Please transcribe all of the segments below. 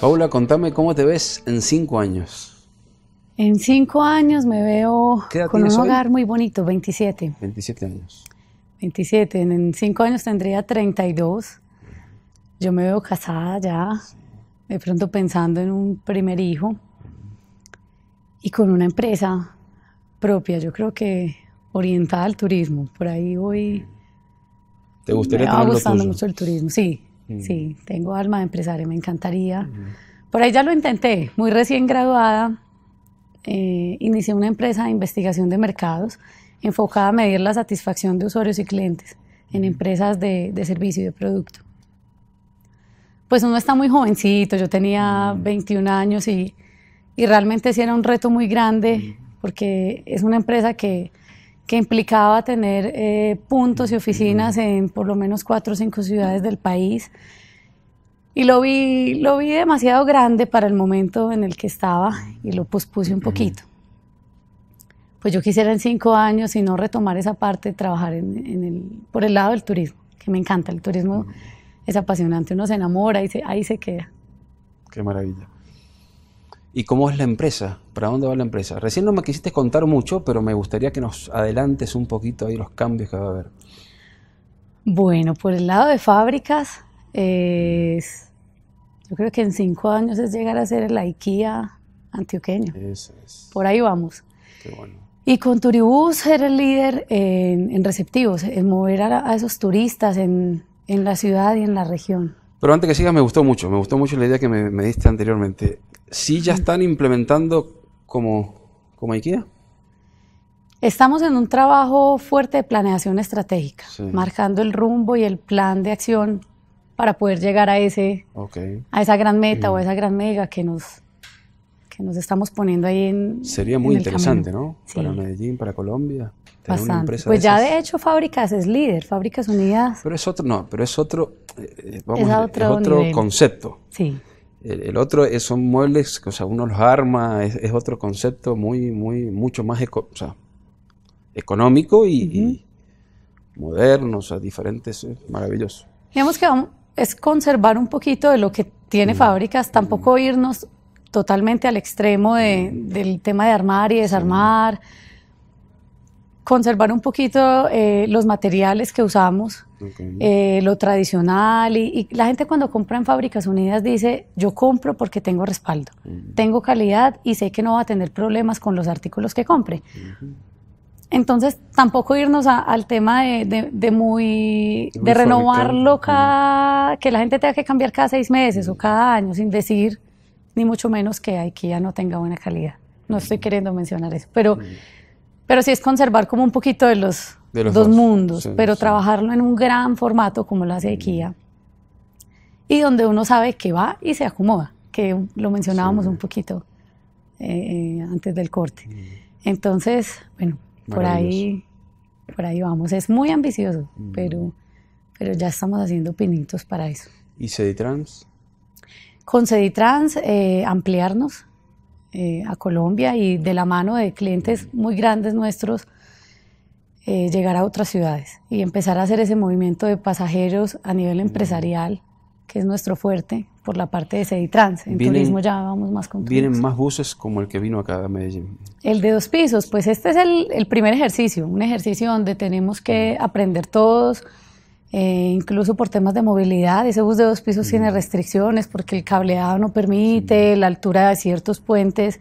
Paula, contame cómo te ves en cinco años. En cinco años me veo con un hogar muy bonito, 27. 27 años. 27, en cinco años tendría 32. Yo me veo casada ya, de pronto pensando en un primer hijo y con una empresa propia, yo creo que orientada al turismo, por ahí voy. ¿Te gustaría me va gustando mucho el turismo, sí, Sí, mm. tengo alma de empresaria, me encantaría. Por ahí ya lo intenté, muy recién graduada, eh, inicié una empresa de investigación de mercados enfocada a medir la satisfacción de usuarios y clientes en empresas de, servicio y de producto. Pues uno está muy jovencito, yo tenía 21 mm. años y, y realmente sí era un reto muy grande porque es una empresa que que implicaba tener eh, puntos y oficinas en por lo menos cuatro o cinco ciudades del país. Y lo vi, lo vi demasiado grande para el momento en el que estaba y lo pospuse un poquito. Pues yo quisiera en cinco años, si no retomar esa parte, trabajar en, el, por el lado del turismo, que me encanta. El turismo es apasionante, uno se enamora y ahí se queda. Qué maravilla. ¿Y cómo es la empresa? ¿Para dónde va la empresa? Recién no me quisiste contar mucho, pero me gustaría que nos adelantes un poquito ahí los cambios que va a haber. Bueno, por el lado de fábricas, yo creo que en cinco años es llegar a ser el IKEA antioqueño. Por ahí vamos. Y con Turibus ser el líder en, receptivos, en mover a, esos turistas en la ciudad y en la región. Pero antes que sigas, me gustó mucho, me gustó mucho la idea que me, diste anteriormente. ¿Sí ya están implementando como, como IKEA? Estamos en un trabajo fuerte de planeación estratégica, marcando el rumbo y el plan de acción para poder llegar a, ese, a esa gran meta o a esa gran mega que nos, que nos estamos poniendo ahí en. Sería muy interesante, ¿no? Para Medellín, para Colombia. Bastante. pues ya de hecho Fábricas es líder, Fábricas Unidas. Pero es otro, no, pero es otro, eh, eh, es, otro, concepto. El, otro es, son muebles, que uno los arma, es, otro concepto muy, muy, mucho más económico y, moderno, diferentes, maravilloso. Digamos que es conservar un poquito de lo que tiene mm. fábricas, tampoco mm. irnos totalmente al extremo mm. del tema de armar y desarmar, conservar un poquito eh, los materiales que usamos eh, lo tradicional. Y, la gente cuando compra en Fábricas Unidas dice, yo compro porque tengo respaldo, tengo calidad y sé que no va a tener problemas con los artículos que compre. Entonces, tampoco irnos al tema de, de, muy, de renovarlo cada, que la gente tenga que cambiar cada seis meses o cada año, sin decir, ni mucho menos que ya no tenga buena calidad. No estoy queriendo mencionar eso, pero, pero sí es conservar como un poquito de los, los dos, mundos, pero trabajarlo en un gran formato como lo hace mm. IKEA y donde uno sabe que va y se acomoda, que lo mencionábamos un poquito eh, eh, antes del corte. Mm. Entonces, bueno, por ahí, por ahí vamos. Es muy ambicioso, mm. pero, pero ya estamos haciendo pinitos para eso. ¿Y Ceditrans? Con Ceditrans eh, ampliarnos eh, a Colombia y de la mano de clientes muy grandes nuestros eh, llegar a otras ciudades y empezar a hacer ese movimiento de pasajeros a nivel empresarial, que es nuestro fuerte, por la parte de Seditrans. En turismo ya vamos más con Vienen más buses como el que vino acá a Medellín. El de dos pisos, pues este es el, el primer ejercicio, un ejercicio donde tenemos que aprender todos, eh, incluso por temas de movilidad. Ese bus de dos pisos tiene restricciones porque el cableado no permite, la altura de ciertos puentes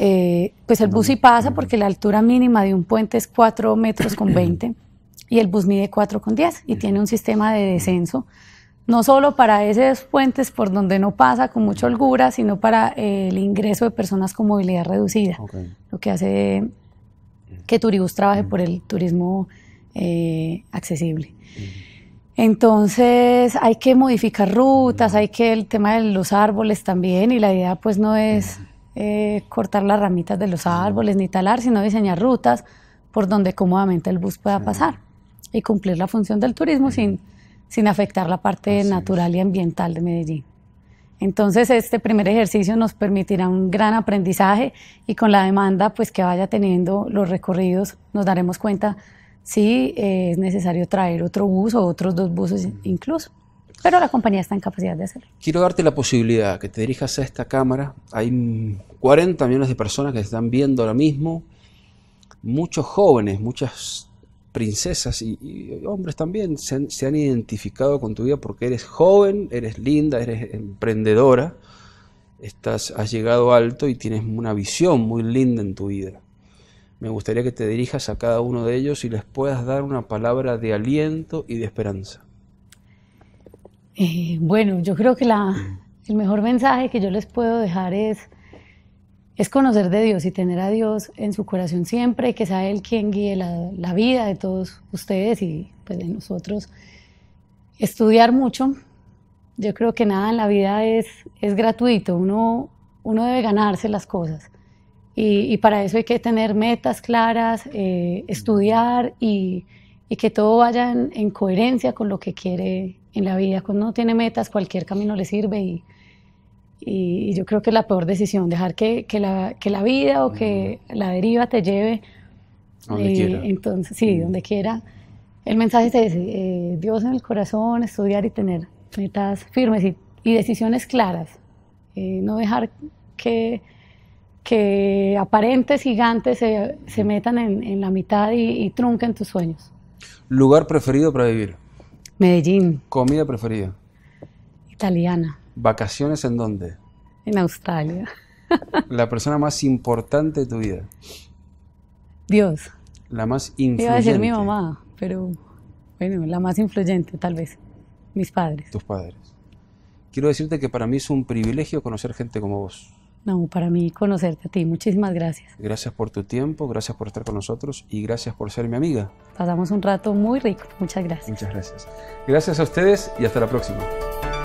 eh, pues el bus sí pasa porque la altura mínima de un puente es 4 metros con 20 y el bus mide 4 con 10 y tiene un sistema de descenso, no solo para esos puentes por donde no pasa con mucha holgura, sino para eh, el ingreso de personas con movilidad reducida, lo que hace que Turibus trabaje mm. por el turismo eh, accesible. Mm. Entonces hay que modificar rutas, mm. hay que el tema de los árboles también y la idea pues no es eh, cortar las ramitas de los árboles ni talar, sino diseñar rutas por donde cómodamente el bus pueda pasar y cumplir la función del turismo sin, afectar la parte natural y ambiental de Medellín. Entonces este primer ejercicio nos permitirá un gran aprendizaje y con la demanda pues que vaya teniendo los recorridos nos daremos cuenta si eh, es necesario traer otro bus o otros dos buses incluso pero la compañía está en capacidad de hacerlo. Quiero darte la posibilidad que te dirijas a esta cámara. Hay 40 millones de personas que están viendo ahora mismo, muchos jóvenes, muchas princesas y, hombres también se han, se han, identificado con tu vida porque eres joven, eres linda, eres emprendedora, estás, has llegado alto y tienes una visión muy linda en tu vida. Me gustaría que te dirijas a cada uno de ellos y les puedas dar una palabra de aliento y de esperanza. Eh, bueno, yo creo que el mejor mensaje que yo les puedo dejar es, es conocer de Dios y tener a Dios en su corazón siempre, que sea Él quien guíe la, vida de todos ustedes y pues, de nosotros. Estudiar mucho. Yo creo que nada en la vida es, es gratuito, uno, uno debe ganarse las cosas. Y, para eso hay que tener metas claras, eh, estudiar y y que todo vaya en, coherencia con lo que quiere en la vida. Cuando uno tiene metas, cualquier camino le sirve y, yo creo que es la peor decisión, dejar que, la, vida o que la deriva te lleve. Eh, entonces, sí, donde quiera. El mensaje es eh, Dios en el corazón, estudiar y tener metas firmes y, decisiones claras. Eh, no dejar que, que aparentes gigantes se, metan en, la mitad y, y trunquen tus sueños. Lugar preferido para vivir. Medellín. Comida preferida. Italiana. Vacaciones en dónde? En Australia. La persona más importante de tu vida. Dios. La más influyente. Iba a mi mamá, pero bueno, la más influyente tal vez. Mis padres. Tus padres. Quiero decirte que para mí es un privilegio conocer gente como vos. No, para mí conocerte a ti. Muchísimas gracias. Gracias por tu tiempo, gracias por estar con nosotros y gracias por ser mi amiga. Pasamos un rato muy rico. Muchas gracias. Muchas gracias. Gracias a ustedes y hasta la próxima.